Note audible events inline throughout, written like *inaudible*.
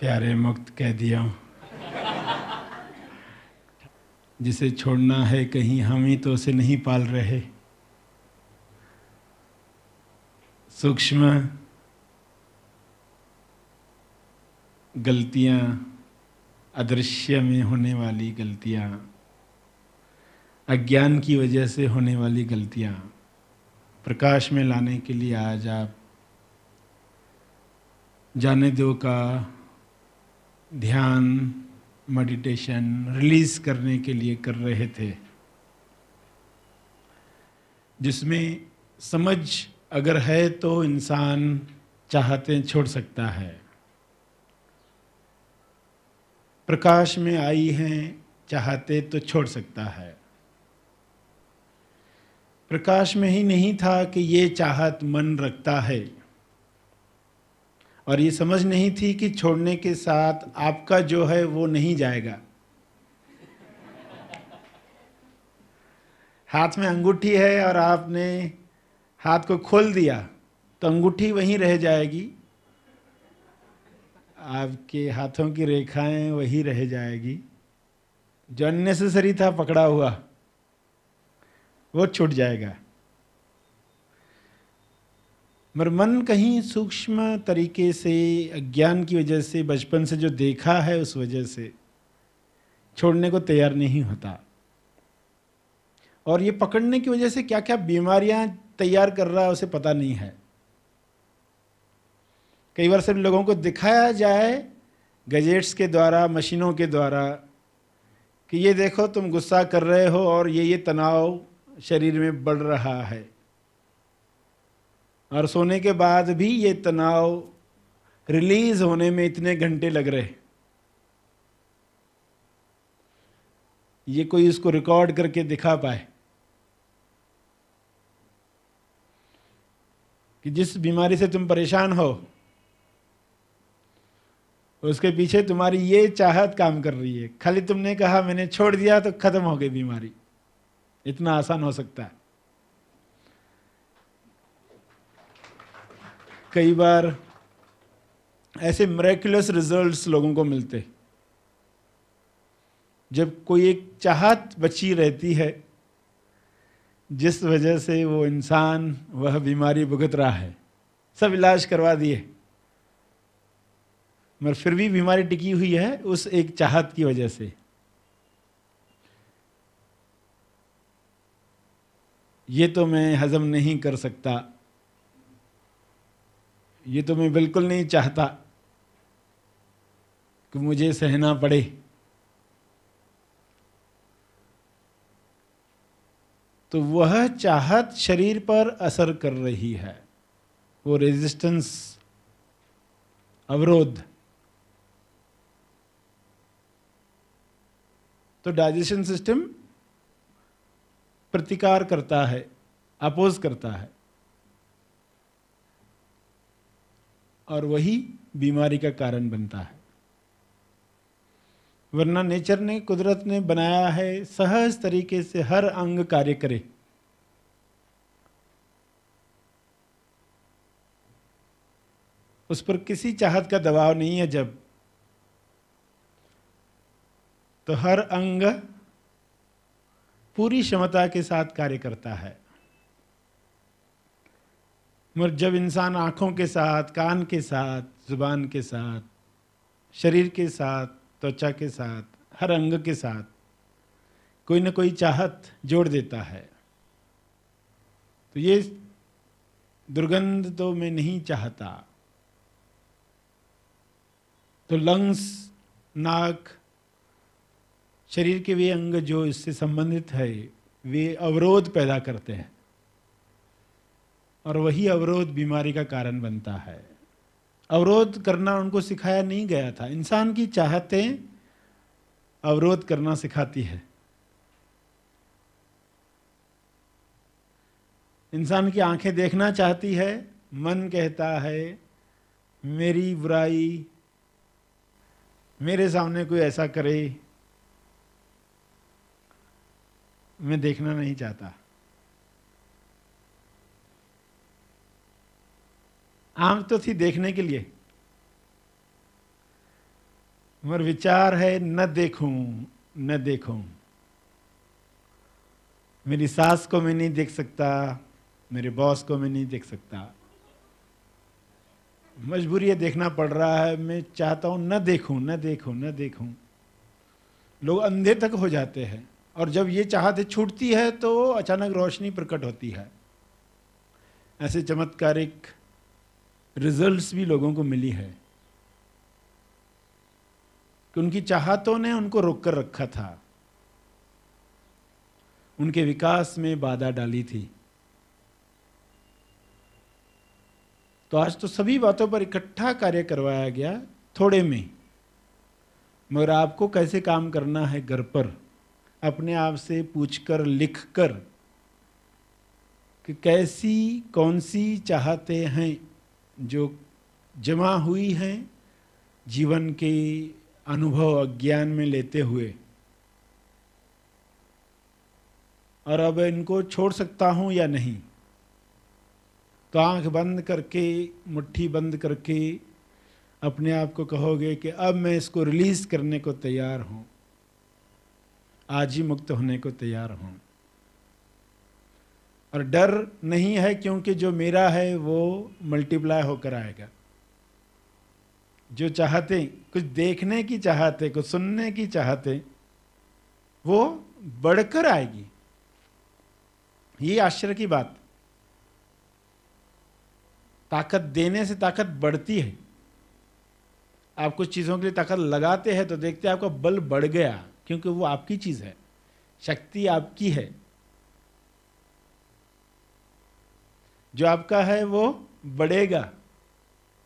प्यारे मुक्त कैदियों जिसे छोड़ना है कहीं हम ही तो उसे नहीं पाल रहे सूक्ष्म गलतियां अदृश्य में होने वाली गलतियां अज्ञान की वजह से होने वाली गलतियां प्रकाश में लाने के लिए आज आप जाने दो का ध्यान मेडिटेशन रिलीज करने के लिए कर रहे थे जिसमें समझ अगर है तो इंसान चाहते छोड़ सकता है प्रकाश में आई है चाहते तो छोड़ सकता है प्रकाश में ही नहीं था कि ये चाहत मन रखता है और ये समझ नहीं थी कि छोड़ने के साथ आपका जो है वो नहीं जाएगा हाथ में अंगूठी है और आपने हाथ को खोल दिया तो अंगूठी वहीं रह जाएगी आपके हाथों की रेखाएं वहीं रह जाएगी जो अननेसेसरी था पकड़ा हुआ वो छूट जाएगा मगर मन कहीं सूक्ष्म तरीके से अज्ञान की वजह से बचपन से जो देखा है उस वजह से छोड़ने को तैयार नहीं होता और ये पकड़ने की वजह से क्या क्या बीमारियां तैयार कर रहा है उसे पता नहीं है कई बार सब लोगों को दिखाया जाए गजेट्स के द्वारा मशीनों के द्वारा कि ये देखो तुम गुस्सा कर रहे हो और ये ये तनाव शरीर में बढ़ रहा है और सोने के बाद भी ये तनाव रिलीज होने में इतने घंटे लग रहे ये कोई इसको रिकॉर्ड करके दिखा पाए कि जिस बीमारी से तुम परेशान हो उसके पीछे तुम्हारी ये चाहत काम कर रही है खाली तुमने कहा मैंने छोड़ दिया तो खत्म हो गई बीमारी इतना आसान हो सकता है कई बार ऐसे मरेकुलस रिजल्ट्स लोगों को मिलते जब कोई एक चाहत बची रहती है जिस वजह से वो इंसान वह बीमारी भुगत रहा है सब इलाज करवा दिए मगर फिर भी बीमारी टिकी हुई है उस एक चाहत की वजह से ये तो मैं हजम नहीं कर सकता ये तो मैं बिल्कुल नहीं चाहता कि मुझे सहना पड़े तो वह चाहत शरीर पर असर कर रही है वो रेजिस्टेंस अवरोध तो डाइजेशन सिस्टम प्रतिकार करता है अपोज करता है और वही बीमारी का कारण बनता है वरना नेचर ने कुदरत ने बनाया है सहज तरीके से हर अंग कार्य करे उस पर किसी चाहत का दबाव नहीं है जब तो हर अंग पूरी क्षमता के साथ कार्य करता है मगर जब इंसान आँखों के साथ कान के साथ ज़ुबान के साथ शरीर के साथ त्वचा के साथ हर अंग के साथ कोई ना कोई चाहत जोड़ देता है तो ये दुर्गंध तो मैं नहीं चाहता तो लंग्स नाक शरीर के वे अंग जो इससे संबंधित है वे अवरोध पैदा करते हैं और वही अवरोध बीमारी का कारण बनता है अवरोध करना उनको सिखाया नहीं गया था इंसान की चाहतें अवरोध करना सिखाती है इंसान की आंखें देखना चाहती है मन कहता है मेरी बुराई मेरे सामने कोई ऐसा करे मैं देखना नहीं चाहता आंख तो थी देखने के लिए मगर विचार है न देखूं न देखूं मेरी सास को मैं नहीं देख सकता मेरे बॉस को मैं नहीं देख सकता मजबूरी है देखना पड़ रहा है मैं चाहता हूं न देखूं न देखूं न देखूं लोग अंधे तक हो जाते हैं और जब ये चाहते छूटती है तो अचानक रोशनी प्रकट होती है ऐसे चमत्कारिक रिजल्ट्स भी लोगों को मिली है कि उनकी चाहतों ने उनको रोक कर रखा था उनके विकास में बाधा डाली थी तो आज तो सभी बातों पर इकट्ठा कार्य करवाया गया थोड़े में मगर आपको कैसे काम करना है घर पर अपने आप से पूछकर लिखकर कि कैसी कौन सी चाहते हैं जो जमा हुई हैं जीवन के अनुभव अज्ञान में लेते हुए और अब इनको छोड़ सकता हूँ या नहीं तो आंख बंद करके मुट्ठी बंद करके अपने आप को कहोगे कि अब मैं इसको रिलीज़ करने को तैयार हूँ आज ही मुक्त होने को तैयार हूँ और डर नहीं है क्योंकि जो मेरा है वो मल्टीप्लाई होकर आएगा जो चाहते कुछ देखने की चाहते कुछ सुनने की चाहते वो बढ़कर आएगी ये आश्चर्य की बात ताकत देने से ताकत बढ़ती है आप कुछ चीज़ों के लिए ताकत लगाते हैं तो देखते हैं आपका बल बढ़ गया क्योंकि वो आपकी चीज़ है शक्ति आपकी है जो आपका है वो बढ़ेगा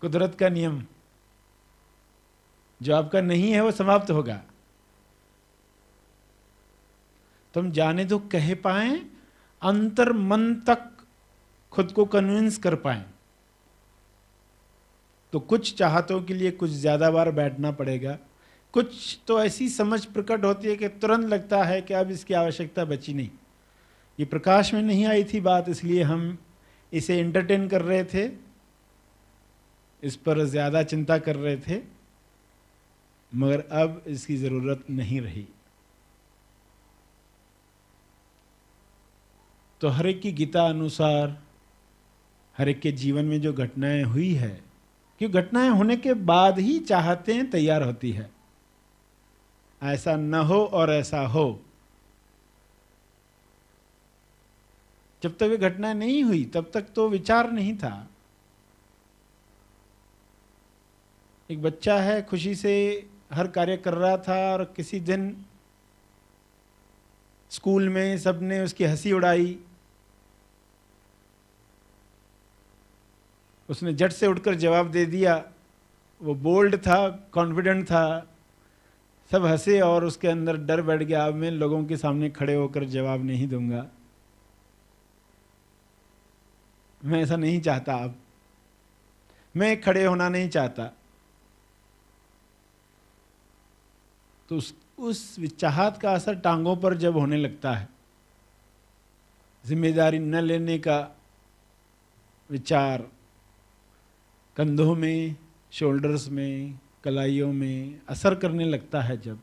कुदरत का नियम जो आपका नहीं है वो समाप्त होगा तुम जाने तो कह पाए अंतर मन तक खुद को कन्विंस कर पाए तो कुछ चाहतों के लिए कुछ ज़्यादा बार बैठना पड़ेगा कुछ तो ऐसी समझ प्रकट होती है कि तुरंत लगता है कि अब इसकी आवश्यकता बची नहीं ये प्रकाश में नहीं आई थी बात इसलिए हम इसे इंटरटेन कर रहे थे इस पर ज़्यादा चिंता कर रहे थे मगर अब इसकी ज़रूरत नहीं रही तो हर एक की गीता अनुसार हर एक के जीवन में जो घटनाएं हुई है क्यों घटनाएं होने के बाद ही चाहते हैं तैयार होती है ऐसा न हो और ऐसा हो जब तक वे घटना नहीं हुई तब तक तो विचार नहीं था एक बच्चा है खुशी से हर कार्य कर रहा था और किसी दिन स्कूल में सबने उसकी हंसी उड़ाई उसने जट से उठकर जवाब दे दिया वो बोल्ड था कॉन्फिडेंट था सब हंसे और उसके अंदर डर बैठ गया अब मैं लोगों के सामने खड़े होकर जवाब नहीं दूंगा मैं ऐसा नहीं चाहता अब मैं खड़े होना नहीं चाहता तो उस उस चाहत का असर टांगों पर जब होने लगता है जिम्मेदारी न लेने का विचार कंधों में शोल्डर्स में कलाइयों में असर करने लगता है जब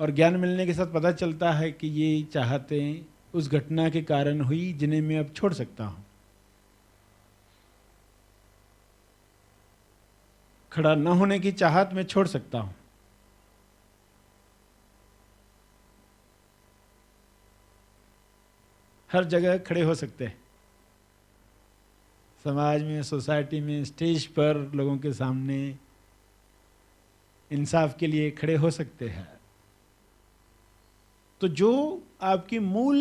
और ज्ञान मिलने के साथ पता चलता है कि ये चाहते उस घटना के कारण हुई जिन्हें मैं अब छोड़ सकता हूँ खड़ा न होने की चाहत मैं छोड़ सकता हूँ हर जगह खड़े हो सकते हैं समाज में सोसाइटी में स्टेज पर लोगों के सामने इंसाफ के लिए खड़े हो सकते हैं तो जो आपकी मूल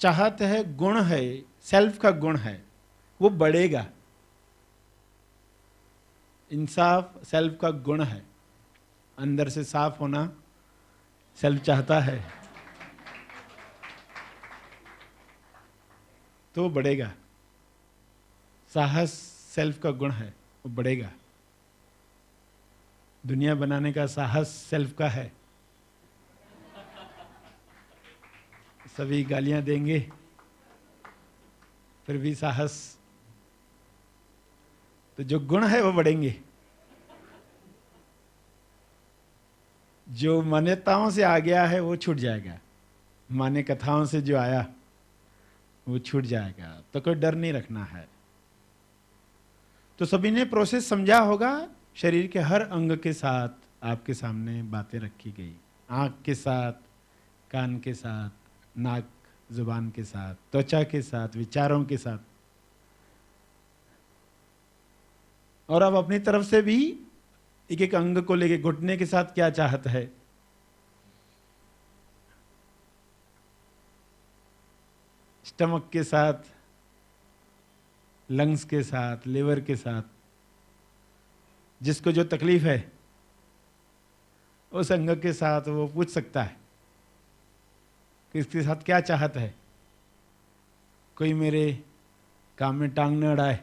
चाहत है गुण है सेल्फ का गुण है वो बढ़ेगा इंसाफ सेल्फ का गुण है अंदर से साफ होना सेल्फ चाहता है तो वो बढ़ेगा साहस सेल्फ का गुण है वो बढ़ेगा दुनिया बनाने का साहस सेल्फ का है सभी गालियां देंगे फिर भी साहस तो जो गुण है वो बढ़ेंगे जो मान्यताओं से आ गया है वो छूट जाएगा मान्य कथाओं से जो आया वो छूट जाएगा तो कोई डर नहीं रखना है तो सभी ने प्रोसेस समझा होगा शरीर के हर अंग के साथ आपके सामने बातें रखी गई आंख के साथ कान के साथ नाक जुबान के साथ त्वचा के साथ विचारों के साथ और अब अपनी तरफ से भी एक एक अंग को लेके घुटने के साथ क्या चाहत है स्टमक के साथ लंग्स के साथ लिवर के साथ जिसको जो तकलीफ है उस अंग के साथ वो पूछ सकता है किसके साथ क्या चाहत है कोई मेरे काम में टांग न अड़ाए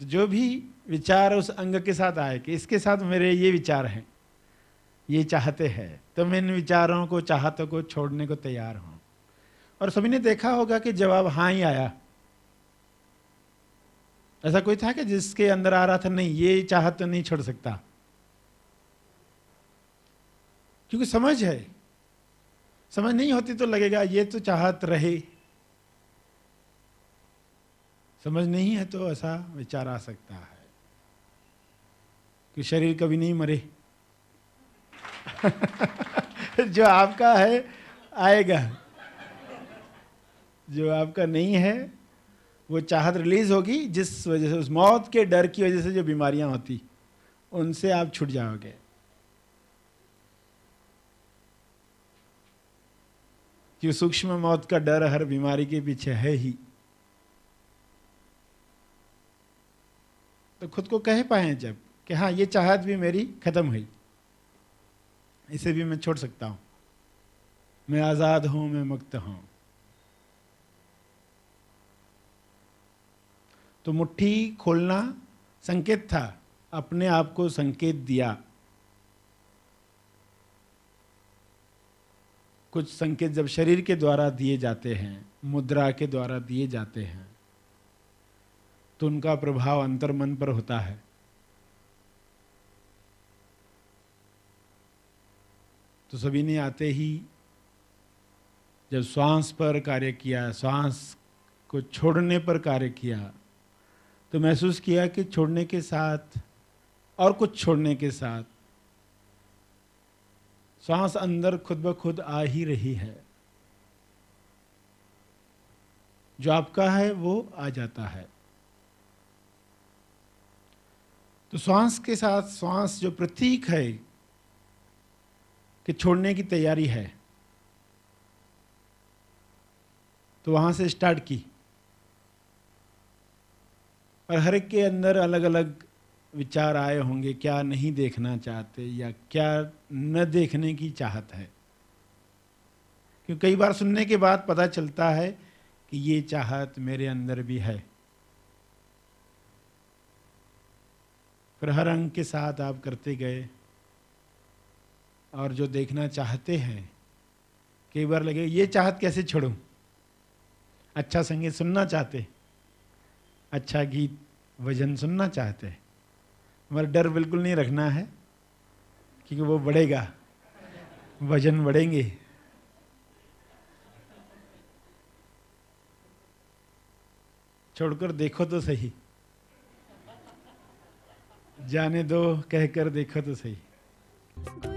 तो जो भी विचार उस अंग के साथ आए कि इसके साथ मेरे ये विचार हैं ये चाहते हैं तो मैं इन विचारों को चाहतों को छोड़ने को तैयार हूँ और सभी ने देखा होगा कि जवाब हाँ ही आया ऐसा कोई था कि जिसके अंदर आ रहा था नहीं ये चाहत तो नहीं छोड़ सकता क्योंकि समझ है समझ नहीं होती तो लगेगा ये तो चाहत रहे समझ नहीं है तो ऐसा विचार आ सकता है कि शरीर कभी नहीं मरे *laughs* जो आपका है आएगा जो आपका नहीं है वो चाहत रिलीज होगी जिस वजह से उस मौत के डर की वजह से जो बीमारियां होती उनसे आप छूट जाओगे कि सूक्ष्म मौत का डर हर बीमारी के पीछे है ही तो खुद को कह पाए जब कि हाँ ये चाहत भी मेरी खत्म हुई इसे भी मैं छोड़ सकता हूं मैं आज़ाद हूं मैं मुक्त हूं तो मुट्ठी खोलना संकेत था अपने आप को संकेत दिया कुछ संकेत जब शरीर के द्वारा दिए जाते हैं मुद्रा के द्वारा दिए जाते हैं तो उनका प्रभाव अंतर्मन पर होता है तो सभी ने आते ही जब श्वास पर कार्य किया श्वास को छोड़ने पर कार्य किया तो महसूस किया कि छोड़ने के साथ और कुछ छोड़ने के साथ सांस अंदर खुद ब खुद आ ही रही है जो आपका है वो आ जाता है तो श्वास के साथ श्वास जो प्रतीक है कि छोड़ने की तैयारी है तो वहां से स्टार्ट की और हर एक के अंदर अलग अलग विचार आए होंगे क्या नहीं देखना चाहते या क्या न देखने की चाहत है क्यों कई बार सुनने के बाद पता चलता है कि ये चाहत मेरे अंदर भी है फिर हर अंग के साथ आप करते गए और जो देखना चाहते हैं कई बार लगे ये चाहत कैसे छोड़ूं अच्छा संगीत सुनना चाहते अच्छा गीत भजन सुनना चाहते हमारा डर बिल्कुल नहीं रखना है क्योंकि वो बढ़ेगा वजन बढ़ेंगे छोड़कर देखो तो सही जाने दो कहकर देखो तो सही